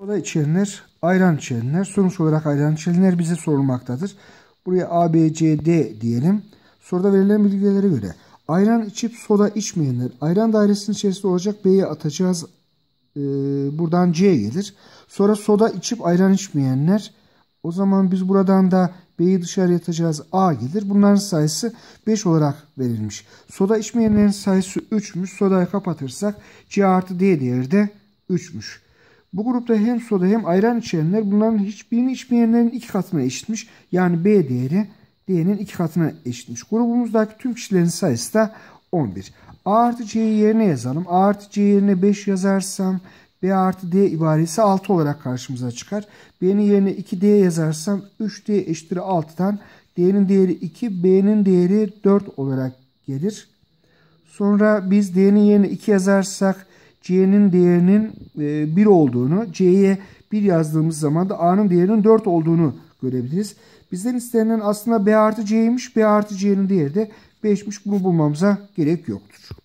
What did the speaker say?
Soda içenler, ayran içenler, sonuç olarak ayran içenler bize sorulmaktadır. Buraya A, B, C, D diyelim. Soruda verilen bilgilere göre ayran içip soda içmeyenler ayran dairesinin içerisinde olacak B'yi atacağız. Ee, buradan C gelir. Sonra soda içip ayran içmeyenler o zaman biz buradan da B'yi dışarı atacağız. A gelir. Bunların sayısı 5 olarak verilmiş. Soda içmeyenlerin sayısı 3'müş. Sodayı kapatırsak C artı D değeri de 3'müş. Bu grupta hem soda hem ayran içenler bunların hiçbirini içmeyenlerin iki katına eşitmiş. Yani B değeri D'nin iki katına eşitmiş. Grubumuzdaki tüm kişilerin sayısı da 11. A artı C'yi yerine yazalım. A artı C yerine 5 yazarsam B artı D ibaresi 6 olarak karşımıza çıkar. B'nin yerine 2D yazarsam 3D eşittir 6'dan D'nin değeri 2, B'nin değeri 4 olarak gelir. Sonra biz D'nin yerine 2 yazarsak C'nin değerinin 1 e, olduğunu, C'ye 1 yazdığımız zaman da A'nın değerinin 4 olduğunu görebiliriz. Bizden istenen aslında B artı C'ymiş. B artı C'nin değeri de 5'miş. Bunu bulmamıza gerek yoktur.